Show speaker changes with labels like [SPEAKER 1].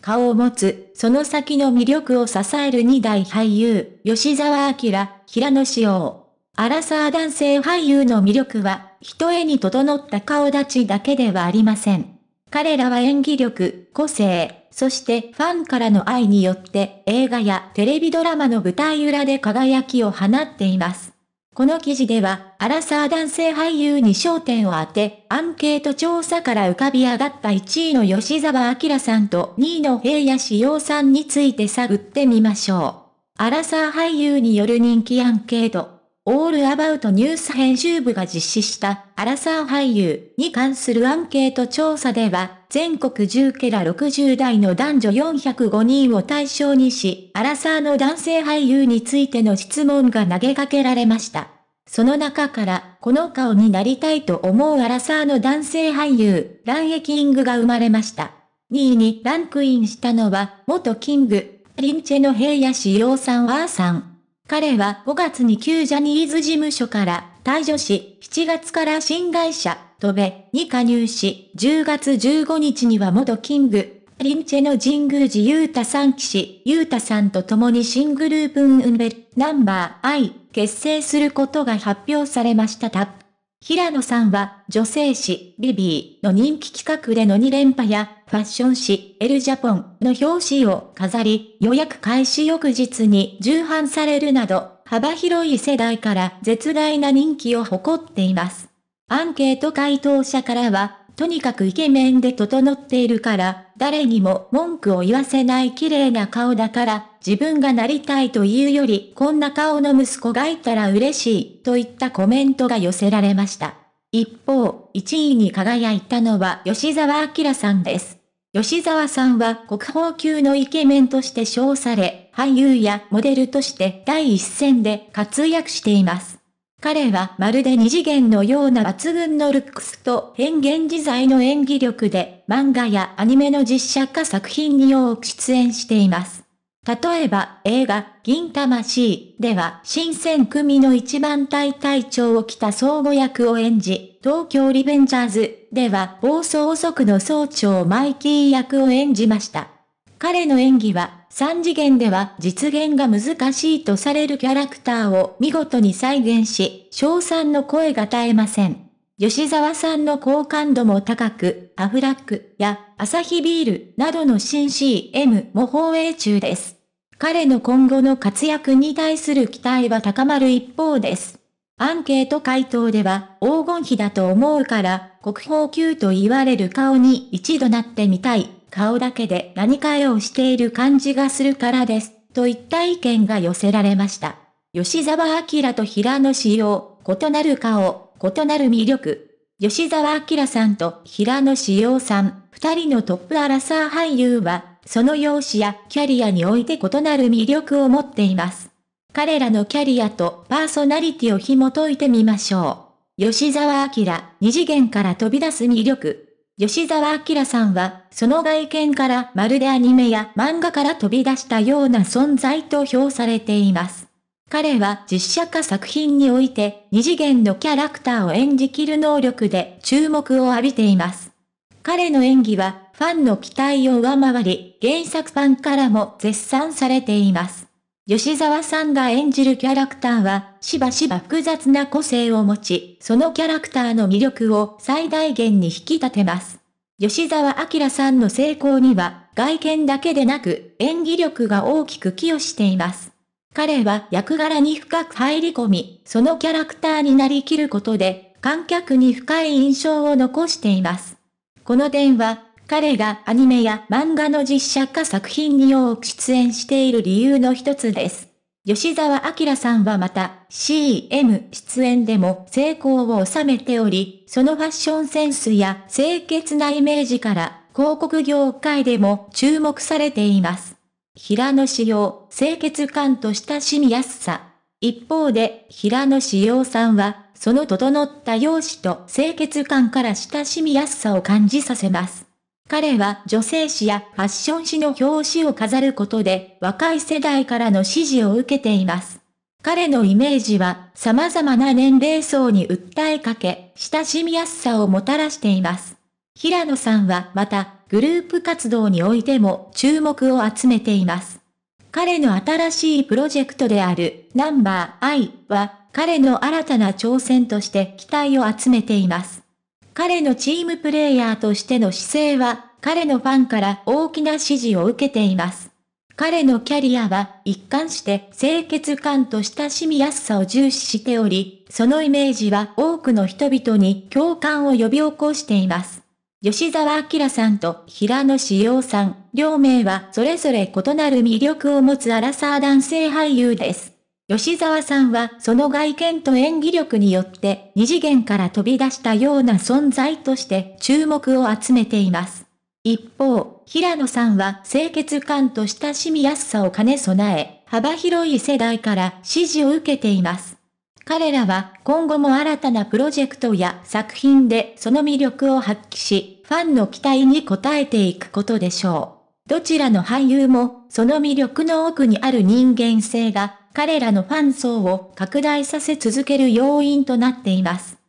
[SPEAKER 1] 顔を持つ、その先の魅力を支える二代俳優、吉沢明、平野紫耀。アラサー男性俳優の魅力は、一重に整った顔立ちだけではありません。彼らは演技力、個性、そしてファンからの愛によって映画やテレビドラマの舞台裏で輝きを放っています。この記事では、アラサー男性俳優に焦点を当て、アンケート調査から浮かび上がった1位の吉沢明さんと2位の平野志陽さんについて探ってみましょう。アラサー俳優による人気アンケート。オールアバウトニュース編集部が実施したアラサー俳優に関するアンケート調査では、全国10ケラ60代の男女405人を対象にし、アラサーの男性俳優についての質問が投げかけられました。その中から、この顔になりたいと思うアラサーの男性俳優、ランエキングが生まれました。2位にランクインしたのは、元キング、リンチェの平野志陽さんはさん。彼は5月に旧ジャニーズ事務所から退場し、7月から新会社、トベに加入し、10月15日には元キング、リンチェの神宮寺うたさ三騎士、ゆうたさんと共に新グループンウンベル、ナンバーアイ、結成することが発表されました。平野さんは、女性誌、ビビーの人気企画での2連覇や、ファッション誌、エルジャポンの表紙を飾り、予約開始翌日に重版されるなど、幅広い世代から絶大な人気を誇っています。アンケート回答者からは、とにかくイケメンで整っているから、誰にも文句を言わせない綺麗な顔だから、自分がなりたいというより、こんな顔の息子がいたら嬉しい、といったコメントが寄せられました。一方、1位に輝いたのは吉沢明さんです。吉沢さんは国宝級のイケメンとして称され、俳優やモデルとして第一線で活躍しています。彼はまるで二次元のような抜群のルックスと変幻自在の演技力で漫画やアニメの実写化作品に多く出演しています。例えば映画、銀魂では新選組の一番隊隊長を着た相互役を演じ、東京リベンジャーズでは暴走族の総長マイキー役を演じました。彼の演技は、3次元では実現が難しいとされるキャラクターを見事に再現し、賞賛の声が絶えません。吉沢さんの好感度も高く、アフラックやアサヒビールなどの新 CM も放映中です。彼の今後の活躍に対する期待は高まる一方です。アンケート回答では黄金比だと思うから国宝級と言われる顔に一度なってみたい顔だけで何か絵をしている感じがするからです、といった意見が寄せられました。吉沢明と平野紫耀、異なる顔、異なる魅力。吉沢明さんと平野紫耀さん、二人のトップアラサー俳優は、その容姿やキャリアにおいて異なる魅力を持っています。彼らのキャリアとパーソナリティを紐解いてみましょう。吉沢明、二次元から飛び出す魅力。吉沢明さんは、その外見からまるでアニメや漫画から飛び出したような存在と評されています。彼は実写化作品において、二次元のキャラクターを演じきる能力で注目を浴びています。彼の演技は、ファンの期待を上回り、原作ファンからも絶賛されています。吉沢さんが演じるキャラクターは、しばしば複雑な個性を持ち、そのキャラクターの魅力を最大限に引き立てます。吉沢明さんの成功には、外見だけでなく、演技力が大きく寄与しています。彼は役柄に深く入り込み、そのキャラクターになりきることで、観客に深い印象を残しています。この点は、彼がアニメや漫画の実写化作品に多く出演している理由の一つです。吉沢明さんはまた、CM 出演でも成功を収めており、そのファッションセンスや清潔なイメージから、広告業界でも注目されています。平野紫耀、清潔感と親しみやすさ。一方で、平野紫耀さんは、その整った容姿と清潔感から親しみやすさを感じさせます。彼は女性誌やファッション誌の表紙を飾ることで若い世代からの支持を受けています。彼のイメージは様々な年齢層に訴えかけ、親しみやすさをもたらしています。平野さんはまた、グループ活動においても注目を集めています。彼の新しいプロジェクトであるナンバー I は彼の新たな挑戦として期待を集めています。彼のチームプレイヤーとしての姿勢は、彼のファンから大きな支持を受けています。彼のキャリアは一貫して清潔感と親しみやすさを重視しており、そのイメージは多くの人々に共感を呼び起こしています。吉沢明さんと平野志陽さん、両名はそれぞれ異なる魅力を持つアラサー男性俳優です。吉沢さんはその外見と演技力によって二次元から飛び出したような存在として注目を集めています。一方、平野さんは清潔感と親しみやすさを兼ね備え、幅広い世代から支持を受けています。彼らは今後も新たなプロジェクトや作品でその魅力を発揮し、ファンの期待に応えていくことでしょう。どちらの俳優も、その魅力の奥にある人間性が彼らのファン層を拡大させ続ける要因となっています。